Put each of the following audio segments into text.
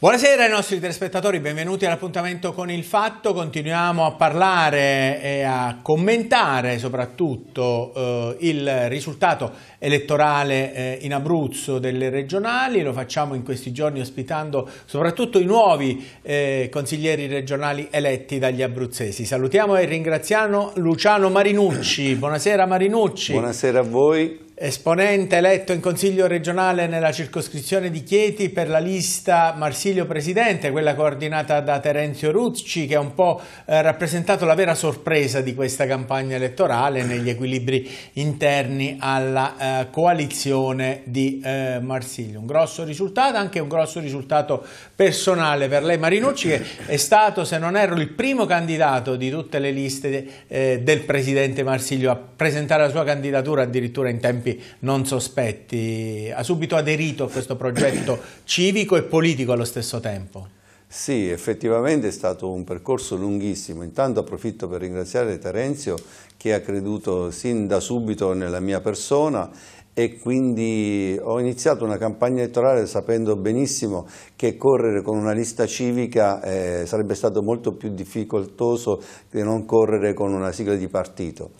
Buonasera ai nostri telespettatori, benvenuti all'appuntamento con il fatto. Continuiamo a parlare e a commentare soprattutto eh, il risultato elettorale eh, in Abruzzo delle regionali. Lo facciamo in questi giorni ospitando soprattutto i nuovi eh, consiglieri regionali eletti dagli abruzzesi. Salutiamo e ringraziamo Luciano Marinucci. Buonasera Marinucci. Buonasera a voi. Esponente eletto in consiglio regionale nella circoscrizione di Chieti per la lista Marsilio Presidente, quella coordinata da Terenzio Ruzci, che ha un po' eh, rappresentato la vera sorpresa di questa campagna elettorale negli equilibri interni alla eh, coalizione di eh, Marsilio. Un grosso risultato, anche un grosso risultato personale per lei Marinucci, che è stato, se non erro, il primo candidato di tutte le liste del Presidente Marsilio a presentare la sua candidatura addirittura in tempi tempi non sospetti, ha subito aderito a questo progetto civico e politico allo stesso tempo. Sì, effettivamente è stato un percorso lunghissimo. Intanto approfitto per ringraziare Terenzio che ha creduto sin da subito nella mia persona e quindi ho iniziato una campagna elettorale sapendo benissimo che correre con una lista civica eh, sarebbe stato molto più difficoltoso che non correre con una sigla di partito.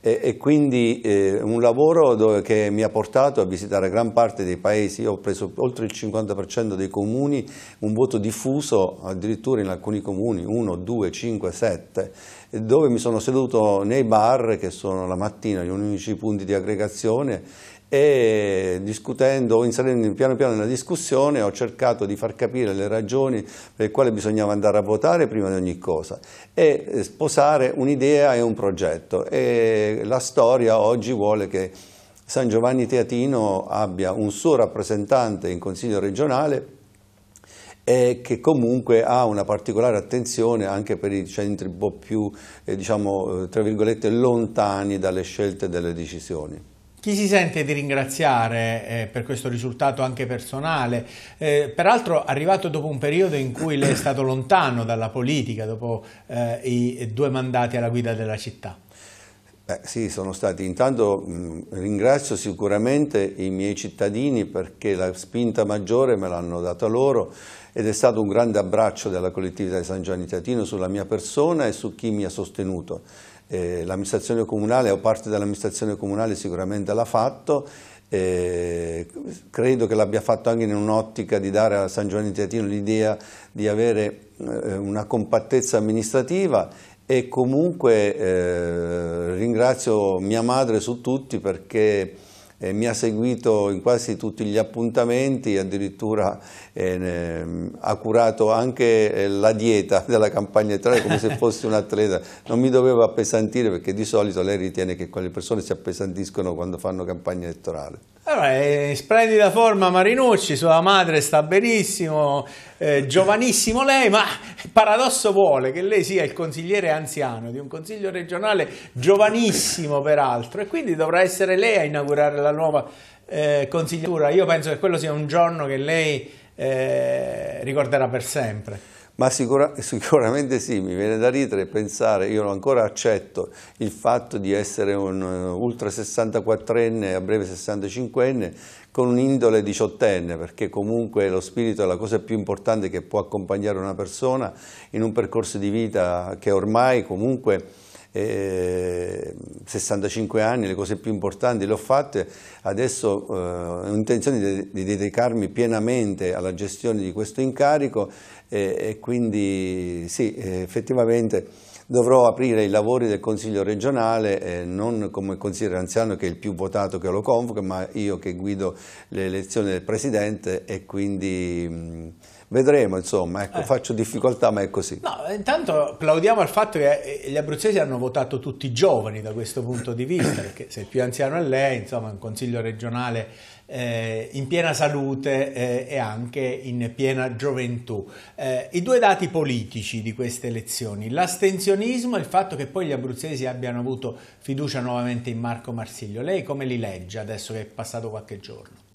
E, e quindi eh, un lavoro dove, che mi ha portato a visitare gran parte dei paesi, Io ho preso oltre il 50% dei comuni, un voto diffuso addirittura in alcuni comuni, 1, 2, 5, 7, dove mi sono seduto nei bar che sono la mattina gli unici punti di aggregazione e discutendo, inserendo piano piano nella discussione, ho cercato di far capire le ragioni per le quali bisognava andare a votare prima di ogni cosa e eh, sposare un'idea e un progetto. E la storia oggi vuole che San Giovanni Teatino abbia un suo rappresentante in Consiglio regionale e che comunque ha una particolare attenzione anche per i centri un po' più, eh, diciamo, eh, tra virgolette, lontani dalle scelte e dalle decisioni. Chi si sente di ringraziare eh, per questo risultato anche personale, eh, peraltro arrivato dopo un periodo in cui lei è stato lontano dalla politica, dopo eh, i due mandati alla guida della città? Beh, sì, sono stati. Intanto mh, ringrazio sicuramente i miei cittadini perché la spinta maggiore me l'hanno data loro ed è stato un grande abbraccio della collettività di San Gianni Teatino sulla mia persona e su chi mi ha sostenuto eh, l'amministrazione comunale o parte dell'amministrazione comunale sicuramente l'ha fatto, eh, credo che l'abbia fatto anche in un'ottica di dare a San Giovanni Teatino l'idea di avere eh, una compattezza amministrativa e comunque eh, ringrazio mia madre su tutti perché eh, mi ha seguito in quasi tutti gli appuntamenti, addirittura eh, ha curato anche eh, la dieta della campagna elettorale come se fosse un atleta, non mi doveva appesantire perché di solito lei ritiene che quelle persone si appesantiscono quando fanno campagna elettorale. Allora, in splendida forma Marinucci, sua madre sta benissimo, eh, giovanissimo lei, ma paradosso vuole che lei sia il consigliere anziano di un consiglio regionale giovanissimo peraltro e quindi dovrà essere lei a inaugurare la nuova eh, consigliatura. Io penso che quello sia un giorno che lei eh, ricorderà per sempre ma sicura, sicuramente sì, mi viene da ridere pensare, io ancora accetto il fatto di essere un eh, ultra 64enne, a breve 65enne, con un'indole diciottenne, perché comunque lo spirito è la cosa più importante che può accompagnare una persona in un percorso di vita che ormai comunque eh, 65 anni, le cose più importanti le ho fatte, adesso eh, ho intenzione di, dedicarmi pienamente alla gestione di questo incarico eh, e quindi sì, effettivamente dovrò aprire i lavori del Consiglio regionale, eh, non come consigliere anziano che è il più votato che lo convoca, ma io che guido l'elezione del Presidente e quindi... Mh, vedremo insomma, ecco, eh. faccio difficoltà ma è così. No, intanto applaudiamo al fatto che eh, gli abruzzesi hanno votato tutti i giovani da questo punto di vista, perché se il più anziano è lei, insomma un consiglio regionale eh, in piena salute eh, e anche in piena gioventù. Eh, I due dati politici di queste elezioni, l'astensionismo e il fatto che poi gli abruzzesi abbiano avuto fiducia nuovamente in Marco Marsiglio, lei come li legge adesso che è passato qualche giorno?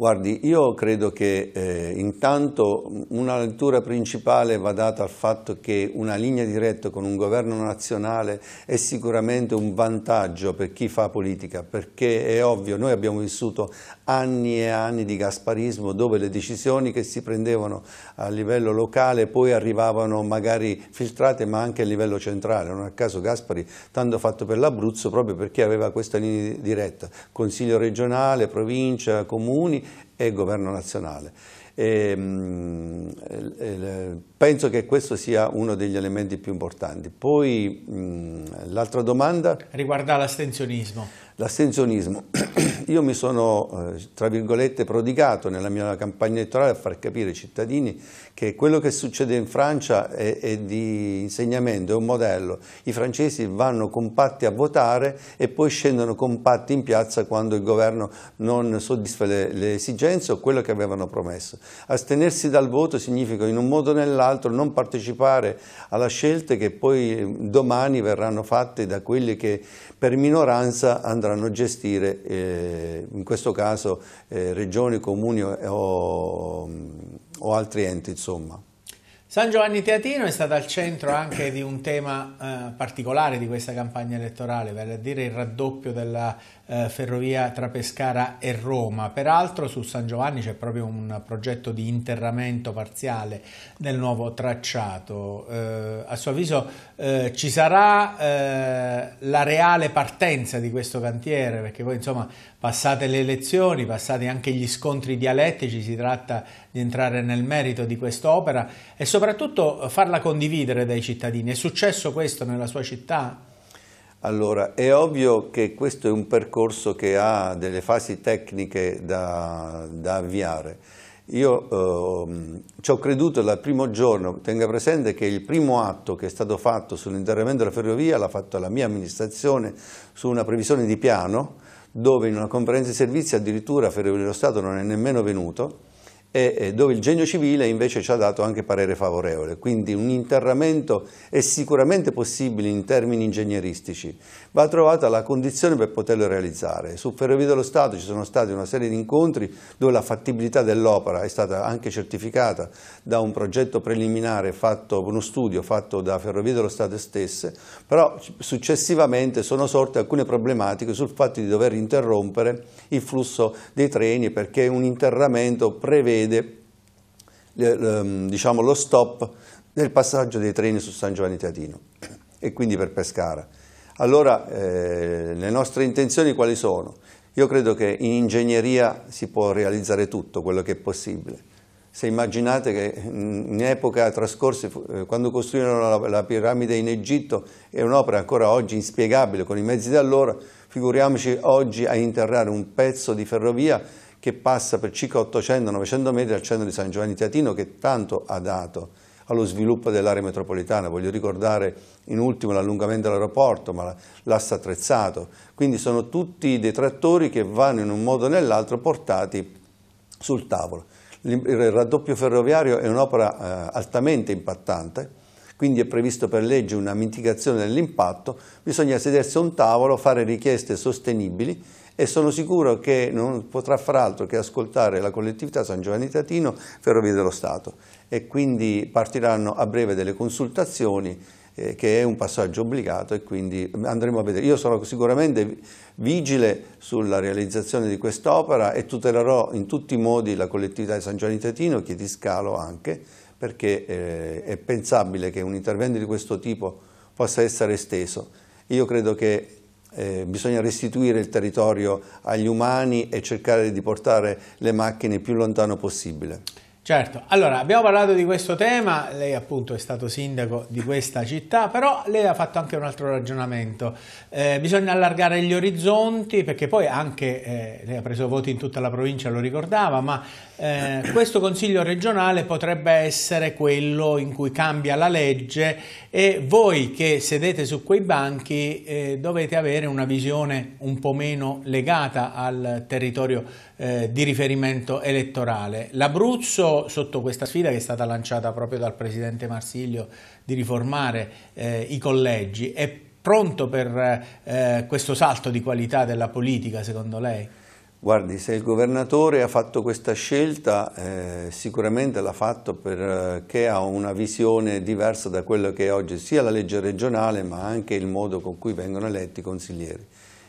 Guardi, io credo che eh, intanto una lettura principale va data al fatto che una linea diretta con un governo nazionale è sicuramente un vantaggio per chi fa politica, perché è ovvio, noi abbiamo vissuto anni e anni di gasparismo dove le decisioni che si prendevano a livello locale poi arrivavano magari filtrate ma anche a livello centrale, non a caso Gaspari tanto fatto per l'Abruzzo proprio perché aveva questa linea diretta, consiglio regionale, provincia, comuni e governo nazionale. E, ehm, mh, eh, eh, penso che questo sia uno degli elementi più importanti. Poi l'altra domanda... Riguarda l'astensionismo. L'astensionismo. io mi sono, eh, tra virgolette, prodigato nella mia campagna elettorale a far capire ai cittadini che quello che succede in Francia è, è di insegnamento, è un modello. I francesi vanno compatti a votare e poi scendono compatti in piazza quando il governo non soddisfa le, le esigenze o quello che avevano promesso. Astenersi dal voto significa in un modo o nell'altro non partecipare alle scelte che poi eh, domani verranno fatte da quelli che per minoranza andranno a gestire eh, eh, in questo caso eh, regioni, comuni o, o mm, altri enti. Insomma. San Giovanni Teatino è stato al centro anche di un tema eh, particolare di questa campagna elettorale, vale a dire il raddoppio della eh, ferrovia tra Pescara e Roma. Peraltro su San Giovanni c'è proprio un progetto di interramento parziale del nuovo tracciato. Eh, a suo avviso eh, ci sarà eh, la reale partenza di questo cantiere, perché poi insomma passate le elezioni, passati anche gli scontri dialettici, si tratta di entrare nel merito di quest'opera e soprattutto farla condividere dai cittadini. È successo questo nella sua città? Allora, è ovvio che questo è un percorso che ha delle fasi tecniche da, da avviare. Io eh, ci ho creduto dal primo giorno, tenga presente che il primo atto che è stato fatto sull'intervento della ferrovia l'ha fatto la mia amministrazione su una previsione di piano dove in una conferenza di servizi addirittura Ferrovie dello Stato non è nemmeno venuto e dove il genio civile invece ci ha dato anche parere favorevole, quindi un interramento è sicuramente possibile in termini ingegneristici, va trovata la condizione per poterlo realizzare. Su Ferrovie dello Stato ci sono stati una serie di incontri dove la fattibilità dell'opera è stata anche certificata da un progetto preliminare, fatto, uno studio fatto da Ferrovie dello Stato stesse, però successivamente sono sorte alcune problematiche sul fatto di dover interrompere il flusso dei treni perché un interramento prevede prevede diciamo, lo stop del passaggio dei treni su San Giovanni Teatino e quindi per Pescara. Allora eh, le nostre intenzioni quali sono? Io credo che in ingegneria si può realizzare tutto quello che è possibile. Se immaginate che in epoca trascorsa, eh, quando costruirono la, la piramide in Egitto, è un'opera ancora oggi inspiegabile con i mezzi di allora, figuriamoci oggi a interrare un pezzo di ferrovia che passa per circa 800-900 metri al centro di San Giovanni Teatino che tanto ha dato allo sviluppo dell'area metropolitana. Voglio ricordare in ultimo l'allungamento dell'aeroporto, ma l'asse attrezzato. Quindi sono tutti detrattori che vanno in un modo o nell'altro portati sul tavolo. Il raddoppio ferroviario è un'opera eh, altamente impattante, quindi è previsto per legge una mitigazione dell'impatto, bisogna sedersi a un tavolo, fare richieste sostenibili e sono sicuro che non potrà far altro che ascoltare la collettività San Giovanni Tatino Ferrovie dello Stato e quindi partiranno a breve delle consultazioni eh, che è un passaggio obbligato e quindi andremo a vedere. Io sarò sicuramente vigile sulla realizzazione di quest'opera e tutelerò in tutti i modi la collettività di San Giovanni Tatino, scalo anche, perché eh, è pensabile che un intervento di questo tipo possa essere esteso. Io credo che eh, bisogna restituire il territorio agli umani e cercare di portare le macchine più lontano possibile. Certo, allora abbiamo parlato di questo tema, lei appunto è stato sindaco di questa città, però lei ha fatto anche un altro ragionamento, eh, bisogna allargare gli orizzonti perché poi anche, eh, lei ha preso voti in tutta la provincia, lo ricordava, ma eh, questo consiglio regionale potrebbe essere quello in cui cambia la legge e voi che sedete su quei banchi eh, dovete avere una visione un po' meno legata al territorio eh, di riferimento elettorale. L'Abruzzo sotto, questa sfida che è stata lanciata proprio dal Presidente Marsiglio di riformare eh, i collegi. È pronto per eh, questo salto di qualità della politica, secondo lei? Guardi, se il governatore ha fatto questa scelta, eh, sicuramente l'ha fatto perché eh, ha una visione diversa da quella che è oggi sia la legge regionale ma anche il modo con cui vengono eletti i consiglieri.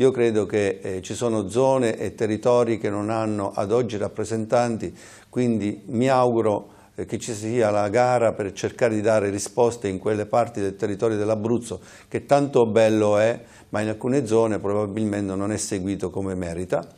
Io credo che eh, ci sono zone e territori che non hanno ad oggi rappresentanti, quindi mi auguro eh, che ci sia la gara per cercare di dare risposte in quelle parti del territorio dell'Abruzzo che tanto bello è, ma in alcune zone probabilmente non è seguito come merita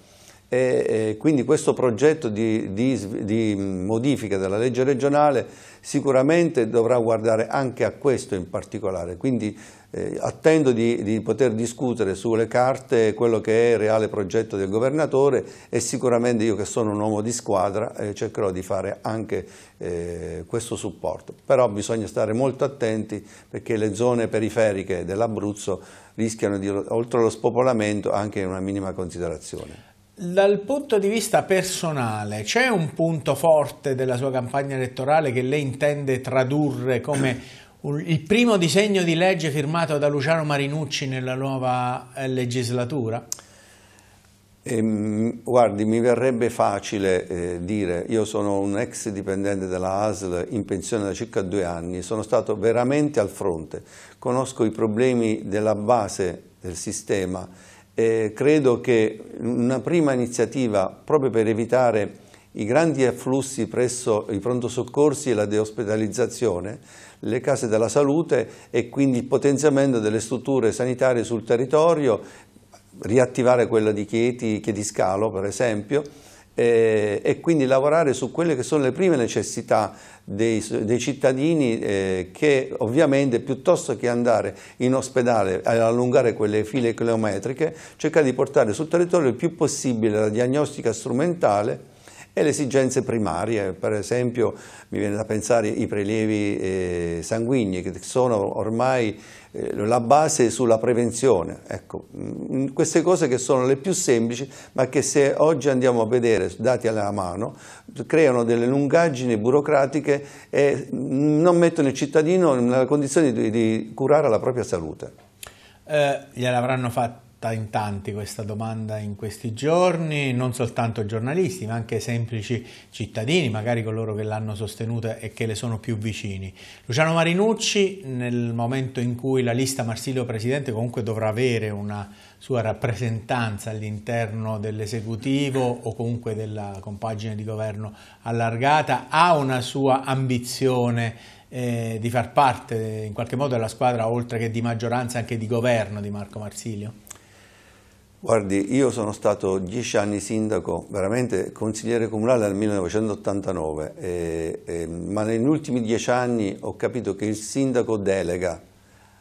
e quindi questo progetto di, di, di, modifica della legge regionale sicuramente dovrà guardare anche a questo in particolare, quindi eh, attendo di, di, poter discutere sulle carte quello che è il reale progetto del governatore e sicuramente io che sono un uomo di squadra eh, cercherò di fare anche eh, questo supporto, però bisogna stare molto attenti perché le zone periferiche dell'Abruzzo rischiano di, oltre allo spopolamento anche una minima considerazione. Dal punto di vista personale, c'è un punto forte della sua campagna elettorale che lei intende tradurre come il primo disegno di legge firmato da Luciano Marinucci nella nuova eh, legislatura? Ehm, guardi, mi verrebbe facile eh, dire, io sono un ex dipendente della ASL in pensione da circa due anni, sono stato veramente al fronte, conosco i problemi della base del sistema, eh, credo che una prima iniziativa proprio per evitare i grandi afflussi presso i pronto soccorsi e la deospedalizzazione, le case della salute e quindi il potenziamento delle strutture sanitarie sul territorio, riattivare quella di Chieti, Chieti Scalo per esempio, eh, e quindi lavorare su quelle che sono le prime necessità dei, dei cittadini eh, che ovviamente piuttosto che andare in ospedale ad allungare quelle file chilometriche cercare di portare sul territorio il più possibile la diagnostica strumentale e le esigenze primarie, per esempio mi viene da pensare i prelievi eh, sanguigni che sono ormai eh, la base sulla prevenzione, ecco, mh, mm, queste cose che sono le più semplici ma che se oggi andiamo a vedere dati alla mano creano delle lungaggini burocratiche e mm, non mettono il cittadino nella condizione di, di curare la propria salute. Eh, gliel'avranno fatto fatta in tanti questa domanda in questi giorni, non soltanto giornalisti, ma anche semplici cittadini, magari coloro che l'hanno sostenuta e che le sono più vicini. Luciano Marinucci, nel momento in cui la lista Marsilio Presidente comunque dovrà avere una sua rappresentanza all'interno dell'esecutivo o comunque della compagine di governo allargata, ha una sua ambizione eh, di far parte in qualche modo della squadra oltre che di maggioranza anche di governo di Marco Marsilio? Guardi, io sono stato dieci anni sindaco, veramente consigliere comunale dal 1989, e, e, ma negli ultimi dieci anni ho capito che il sindaco delega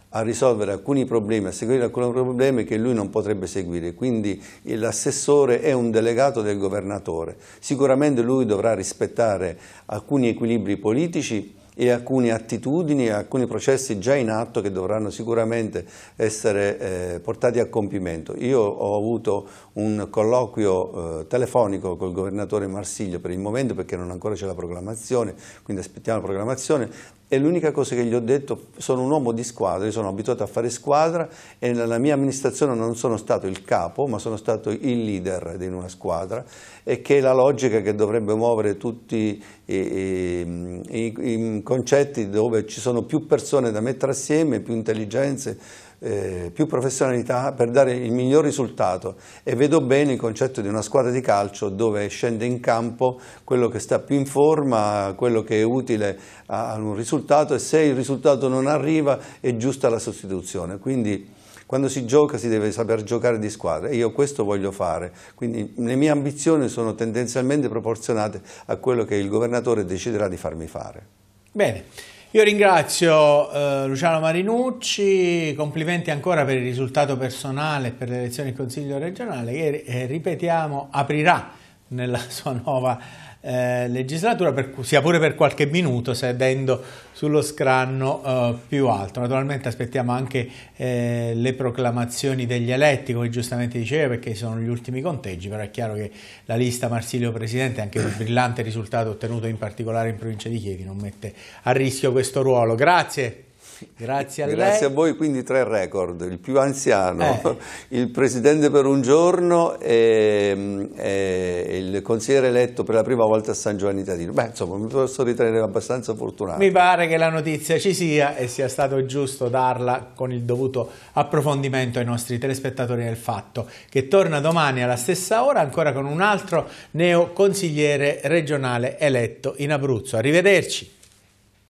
a risolvere alcuni problemi, a seguire alcuni problemi che lui non potrebbe seguire, quindi l'assessore è un delegato del governatore. Sicuramente lui dovrà rispettare alcuni equilibri politici, e alcune attitudini e alcuni processi già in atto che dovranno sicuramente essere eh, portati a compimento. Io ho avuto un colloquio eh, telefonico col governatore Marsiglio per il momento perché non ancora c'è la proclamazione, quindi aspettiamo la proclamazione, e l'unica cosa che gli ho detto, sono un uomo di squadra, io sono abituato a fare squadra e nella mia amministrazione non sono stato il capo, ma sono stato il leader di una squadra e che è la logica che dovrebbe muovere tutti i, i, i concetti dove ci sono più persone da mettere assieme, più intelligenze, eh, più professionalità per dare il miglior risultato e vedo bene il concetto di una squadra di calcio dove scende in campo quello che sta più in forma, quello che è utile a, a un risultato e se il risultato non arriva è giusta la sostituzione. Quindi, quando si gioca si deve saper giocare di squadra e io questo voglio fare, quindi le mie ambizioni sono tendenzialmente proporzionate a quello che il governatore deciderà di farmi fare. Bene. Io ringrazio eh, Luciano Marinucci, complimenti ancora per il risultato personale e per le elezioni del Consiglio regionale che, eh, ripetiamo, aprirà nella sua nuova eh, legislatura, per, sia pure per qualche minuto, sedendo sullo scranno eh, più alto. Naturalmente aspettiamo anche eh, le proclamazioni degli eletti, come giustamente diceva, perché sono gli ultimi conteggi, però è chiaro che la lista Marsilio Presidente, anche il brillante risultato ottenuto in particolare in provincia di Chieti, non mette a rischio questo ruolo. Grazie. Grazie a lei. Grazie a voi, quindi tre record, il più anziano, eh. il presidente per un giorno e, e, il consigliere eletto per la prima volta a San Giovanni Tadino. Beh, insomma, mi posso ritenere abbastanza fortunato. Mi pare che la notizia ci sia e sia stato giusto darla con il dovuto approfondimento ai nostri telespettatori del fatto, che torna domani alla stessa ora ancora con un altro neo consigliere regionale eletto in Abruzzo. Arrivederci.